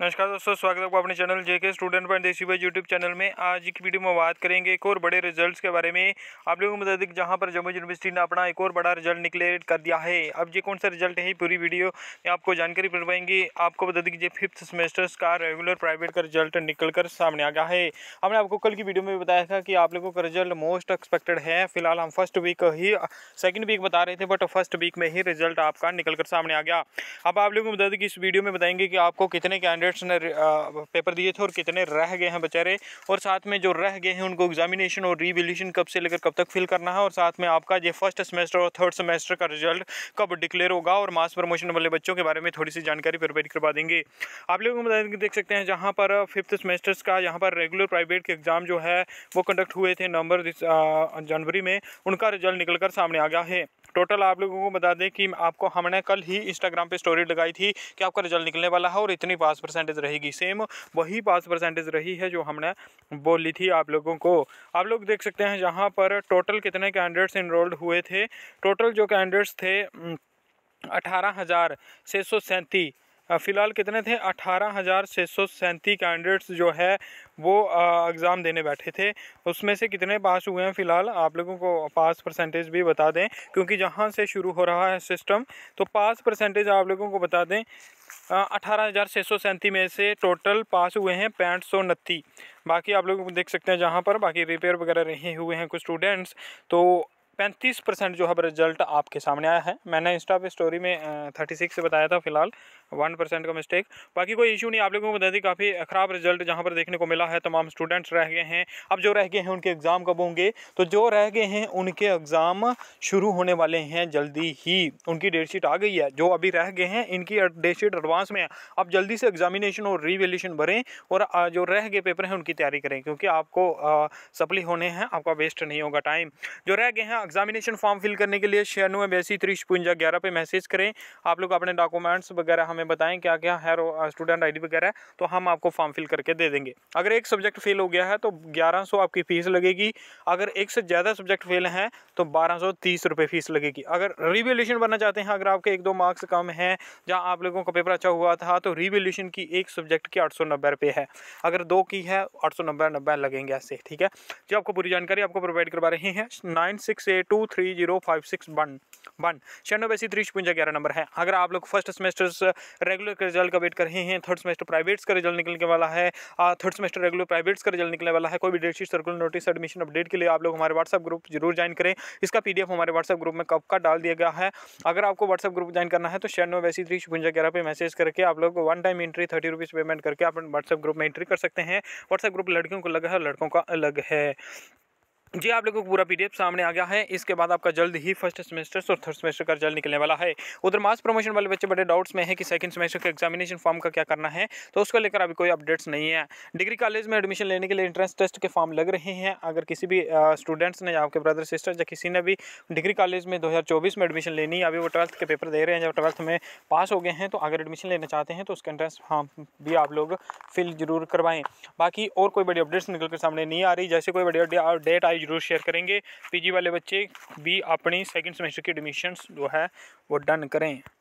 नमस्कार दोस्तों स्वागत है आपको अपने चैनल जेके स्टूडेंट पॉइंट देसी भाई यूट्यूब चैनल में आज की वीडियो में बात करेंगे एक और बड़े रिजल्ट्स के बारे में आप लोगों को बता दें जहाँ पर जम्मू यूनिवर्सिटी ने अपना एक और बड़ा रिजल्ट निकलेट कर दिया है अब ये कौन सा रिजल्ट है पूरी वीडियो में आपको जानकारी मिल पाएंगी आपको बता दें कि ये फिफ्थ सेमेस्टर्स का रेगुलर प्राइवेट का रिजल्ट निकल कर सामने आ गया है हमने आपको कल की वीडियो में बताया था कि आप लोगों का रिजल्ट मोस्ट एक्सपेक्टेड है फिलहाल हम फर्स्ट वीक ही सेकेंड वीक बता रहे थे बट फर्स्ट वीक में ही रिजल्ट आपका निकल कर सामने आ गया अब आप लोगों को बता दें कि इस वीडियो में बताएंगे कि आपको कितने कैंडिडेट कैंडिडेट्स ने पेपर uh, दिए थे और कितने रह गए हैं बेचारे और साथ में जो रह गए हैं उनको एग्जामिनेशन और रीवेल्यूशन कब से लेकर कब तक फिल करना है और साथ में आपका ये फर्स्ट सेमेस्टर और थर्ड सेमेस्टर का रिजल्ट कब डिक्लेयर होगा और मास प्रमोशन वाले बच्चों के बारे में थोड़ी सी जानकारी प्रोवाइड करवा देंगे आप लोगों को देख सकते हैं जहाँ पर फिफ्थ uh, सेमेस्टर्स का यहाँ पर रेगुलर प्राइवेट के एग्ज़ाम जो है वो कंडक्ट हुए थे नवंबर जनवरी uh, में उनका रिजल्ट निकल कर सामने आ गया है टोटल आप लोगों को बता दें कि आपको हमने कल ही इंस्टाग्राम पे स्टोरी लगाई थी कि आपका रिजल्ट निकलने वाला है और इतनी पास परसेंटेज रहेगी सेम वही पास परसेंटेज रही है जो हमने बोली थी आप लोगों को आप लोग देख सकते हैं जहाँ पर टोटल कितने कैंडिडेट्स इनरोल्ड हुए थे टोटल जो कैंडिडेट्स थे अठारह हज़ार छः सौ सैंतीस फ़िलहाल कितने थे अठारह हज़ार छः सौ सैंतीस कैंडिडेट्स जो है वो एग्ज़ाम देने बैठे थे उसमें से कितने पास हुए हैं फ़िलहाल आप लोगों को पास परसेंटेज भी बता दें क्योंकि जहाँ से शुरू हो रहा है सिस्टम तो पास परसेंटेज आप लोगों को बता दें अठारह हज़ार छः सौ सैंतीस में से टोटल पास हुए हैं पैंठ सौ उनतीस बाकी आप लोग देख सकते हैं जहाँ पर बाकी रिपेयर वगैरह रहे हुए हैं कुछ स्टूडेंट्स तो पैंतीस परसेंट जो है रिजल्ट आपके सामने आया है मैंने इंस्टा पे स्टोरी में थर्टी सिक्स बताया था फ़िलहाल वन परसेंट का मिस्टेक बाकी कोई इशू नहीं आप लोगों को बता दी काफ़ी ख़राब रिजल्ट जहाँ पर देखने को मिला है तमाम स्टूडेंट्स रह गए हैं अब जो रह गए हैं उनके एग्ज़ाम कब होंगे तो जो रह गए हैं उनके एग्ज़ाम शुरू होने वाले हैं जल्दी ही उनकी डेट शीट आ गई है जो अभी रह गए हैं इनकी डेट शीट एडवांस में है अब जल्दी से एग्जामिनेशन और रिवेल्यूशन भरें और जो रह गए पेपर हैं उनकी तैयारी करें क्योंकि आपको सप्ली होने हैं आपका वेस्ट नहीं होगा टाइम जो रह गए हैं एग्जामिनेशन फॉर्म फिल करने के लिए छियानवे बयासी तीस छपुंजा ग्यारह पे मैसेज करें आप लोग अपने डॉक्यूमेंट्स वगैरह हमें बताएं क्या क्या है स्टूडेंट आई वगैरह तो हम आपको फॉर्म फिल करके दे देंगे अगर एक सब्जेक्ट फेल हो गया है तो ग्यारह आपकी फ़ीस लगेगी अगर एक से ज़्यादा सब्जेक्ट फेल हैं तो बारह सौ फ़ीस लगेगी अगर रिवेल्यूशन बनना चाहते हैं अगर आपके एक दो मार्क्स कम हैं जहाँ आप लोगों का पेपर अच्छा हुआ था तो रिवेल्यूशन की एक सब्जेक्ट की आठ सौ है अगर दो की है आठ सौ लगेंगे ऐसे ठीक है जो आपको पूरी जानकारी आपको प्रोवाइड करवा रहे हैं nine six eight two three zero five six one one छियानवे सी थ्री छपुंजा ग्यारह नंबर है अगर आप लोग फर्स्ट सेमेस्टर्स रेगुलर के रिजल्ट का वेट कर रहे हैं थर्ड सेमेस्टर प्राइवेट्स का रिजल्ट निकलने वाला है थर्ड सेमेस्टर रेगुलर प्राइवेट्स का रिजल्ट निकलने वाला है कोई भी date sheet circular notice admission update के लिए आप लोग हमारे व्हाट्सअप ग्रुप जरूर ज्वाइन करें इसका पी हमारे व्हाट्सअप ग्रुप में कब का डाल दिया गया है अगर आपको व्हाट्सअप ग्रुप ज्वाइन करना है तो शेयर नो वैसी थ्री छुपुंजा ग्यारह पर मैसेज करके आप लोग one time entry thirty rupees payment करके आप व्हाट्सअप ग्रुप में एंट्री कर सकते हैं व्हाट्सअप ग्रुप लड़कियों को अलग है लड़कों का अलग है जी आप लोगों को पूरा पीडीएफ सामने आ गया है इसके बाद आपका जल्द ही फर्स्ट सेमेस्टर और थर्ड सेमेस्टर का जल्द निकलने वाला है उधर मास प्रमोशन वाले बच्चे बड़े डाउट्स में हैं कि सेकंड सेमेस्टर के एग्जामिनेशन फॉर्म का क्या करना है तो उसको लेकर अभी कोई अपडेट्स नहीं है डिग्री कॉलेज में एडमिशन लेने के लिए एंट्रेंस टेस्ट के फॉर्म लग रहे हैं अगर किसी भी स्टूडेंट्स ने आपके ब्रदर सिस्टर या किसी ने भी डिग्री कॉलेज में दो में एडमिशन लेनी है अभी वो ट्वेल्थ के पेपर दे रहे हैं जब ट्वेल्थ में पास हो गए हैं तो अगर एडमिशन लेना चाहते हैं तो उसका एंट्रेंस फॉर्म भी आप लोग फिल जरूर करवाएँ बाकी और कोई बड़ी अपडेट्स निकल कर सामने नहीं आ रही जैसे कोई बड़ी डेट आई जरूर शेयर करेंगे पीजी वाले बच्चे भी अपनी सेकंड सेमेस्टर की एडमिशन्स जो है वो डन करें